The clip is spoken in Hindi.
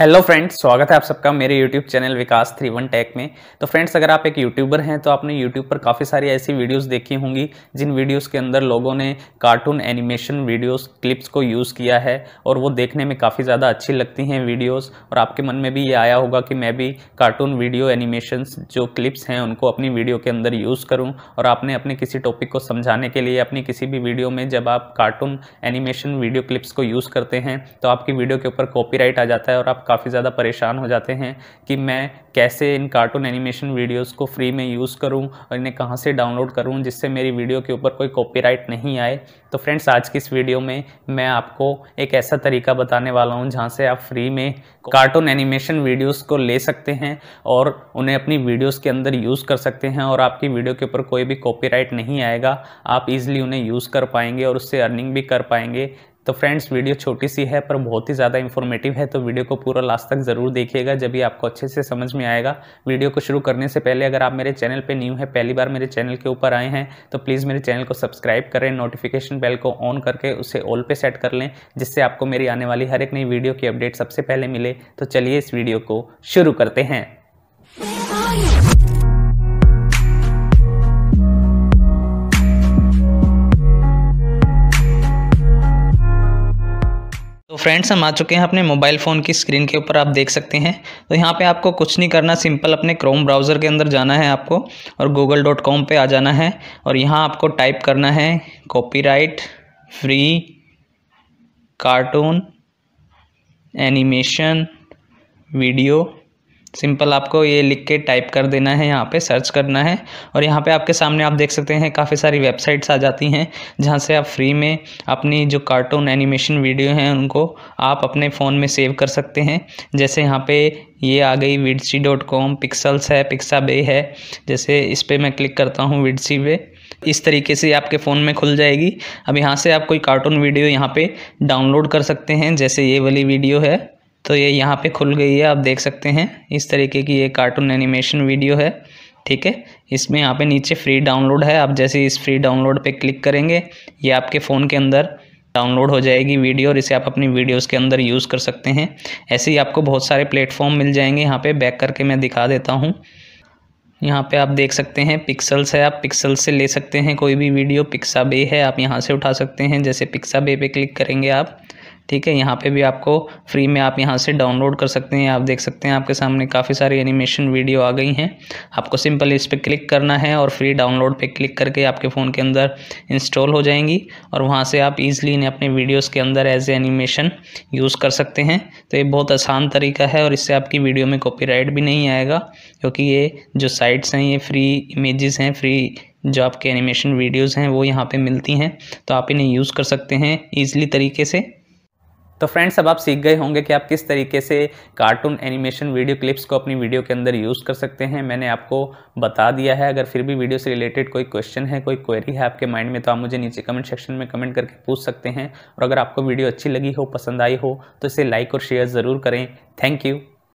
हेलो फ्रेंड्स स्वागत है आप सबका मेरे YouTube channel Vikas three one tech में तो फ्रेंड्स अगर आप एक यूट्यूबर हैं तो आपने यूट्यूब पर काफ़ी सारी ऐसी वीडियोस देखी होंगी जिन वीडियोस के अंदर लोगों ने कार्टून एनिमेशन वीडियोस क्लिप्स को यूज़ किया है और वो देखने में काफ़ी ज़्यादा अच्छी लगती हैं वीडियोज़ और आपके मन में भी ये आया होगा कि मैं भी कार्टून वीडियो एनिमेशन जो क्लिप्स हैं उनको अपनी वीडियो के अंदर यूज़ करूँ और आपने अपने किसी टॉपिक को समझाने के लिए अपनी किसी भी वीडियो में जब आप कार्टून एनिमेशन वीडियो क्लिप्स को यूज़ करते हैं तो आपकी वीडियो के ऊपर कॉपी आ जाता है और आप काफ़ी ज़्यादा परेशान हो जाते हैं कि मैं कैसे इन कार्टून एनिमेशन वीडियोस को फ्री में यूज़ करूं और इन्हें कहां से डाउनलोड करूं जिससे मेरी वीडियो के ऊपर कोई कॉपीराइट नहीं आए तो फ्रेंड्स आज की इस वीडियो में मैं आपको एक ऐसा तरीका बताने वाला हूँ जहाँ से आप फ्री में कार्टून एनिमेशन वीडियोज़ को ले सकते हैं और उन्हें अपनी वीडियोज़ के अंदर यूज़ कर सकते हैं और आपकी वीडियो के ऊपर कोई भी कॉपी नहीं आएगा आप ईज़िली उन्हें यूज़ कर पाएंगे और उससे अर्निंग भी कर पाएंगे तो फ्रेंड्स वीडियो छोटी सी है पर बहुत ही ज़्यादा इन्फॉर्मेटिव है तो वीडियो को पूरा लास्ट तक ज़रूर देखिएगा जब भी आपको अच्छे से समझ में आएगा वीडियो को शुरू करने से पहले अगर आप मेरे चैनल पे न्यू है पहली बार मेरे चैनल के ऊपर आए हैं तो प्लीज़ मेरे चैनल को सब्सक्राइब करें नोटिफिकेशन बेल को ऑन करके उसे ऑल पर सेट कर लें जिससे आपको मेरी आने वाली हर एक नई वीडियो की अपडेट सबसे पहले मिले तो चलिए इस वीडियो को शुरू करते हैं फ्रेंड्स हम आ चुके हैं अपने मोबाइल फ़ोन की स्क्रीन के ऊपर आप देख सकते हैं तो यहाँ पे आपको कुछ नहीं करना सिंपल अपने क्रोम ब्राउज़र के अंदर जाना है आपको और गूगल डॉट कॉम पर आ जाना है और यहाँ आपको टाइप करना है copyright free cartoon animation video simple आपको ये लिख के टाइप कर देना है यहाँ पे सर्च करना है और यहाँ पे आपके सामने आप देख सकते हैं काफ़ी सारी वेबसाइट्स आ जाती हैं जहाँ से आप फ्री में अपनी जो कार्टून एनिमेशन वीडियो हैं उनको आप अपने फ़ोन में सेव कर सकते हैं जैसे यहाँ पे ये आ गई विडसी डॉट कॉम पिक्सल्स है पिक्सा बे है जैसे इस पर मैं क्लिक करता हूँ विडसी पे इस तरीके से आपके फ़ोन में खुल जाएगी अब यहाँ से आप कोई कार्टून वीडियो यहाँ पर डाउनलोड कर सकते हैं जैसे ये वाली वीडियो है तो ये यहाँ पे खुल गई है आप देख सकते हैं इस तरीके की ये कार्टून एनिमेशन वीडियो है ठीक है इसमें यहाँ पे नीचे फ्री डाउनलोड है आप जैसे इस फ्री डाउनलोड पे क्लिक करेंगे ये आपके फ़ोन के अंदर डाउनलोड हो जाएगी वीडियो और इसे आप अपनी वीडियोस के अंदर यूज़ कर सकते हैं ऐसे ही आपको बहुत सारे प्लेटफॉर्म मिल जाएंगे यहाँ पर बैक करके मैं दिखा देता हूँ यहाँ पे आप देख सकते हैं पिक्सल्स है आप पिक्सल से ले सकते हैं कोई भी वीडियो पिक्सा बे है आप यहाँ से उठा सकते हैं जैसे पिक्सा बे पे क्लिक करेंगे आप ठीक है यहाँ पे भी आपको फ्री में आप यहाँ से डाउनलोड कर सकते हैं आप देख सकते हैं आपके सामने काफ़ी सारी एनिमेशन वीडियो आ गई हैं आपको सिंपल इस पर क्लिक करना है और फ्री डाउनलोड पे क्लिक करके आपके फ़ोन के अंदर इंस्टॉल हो जाएंगी और वहाँ से आप ईज़िली इन्हें अपने वीडियोज़ के अंदर एज ए एनिमेशन यूज़ कर सकते हैं तो ये बहुत आसान तरीका है और इससे आपकी वीडियो में कॉपी भी नहीं आएगा क्योंकि ये जो साइट्स हैं ये फ्री इमेजेस हैं फ्री जो आपके एनिमेशन वीडियोस हैं वो यहाँ पे मिलती हैं तो आप इन्हें यूज़ कर सकते हैं ईज़िली तरीके से तो फ्रेंड्स अब आप सीख गए होंगे कि आप किस तरीके से कार्टून एनिमेशन वीडियो क्लिप्स को अपनी वीडियो के अंदर यूज़ कर सकते हैं मैंने आपको बता दिया है अगर फिर भी वीडियो से रिलेटेड कोई क्वेश्चन है कोई क्वेरी है आपके माइंड में तो आप मुझे नीचे कमेंट सेक्शन में कमेंट करके पूछ सकते हैं और अगर आपको वीडियो अच्छी लगी हो पसंद आई हो तो इसे लाइक और शेयर ज़रूर करें थैंक यू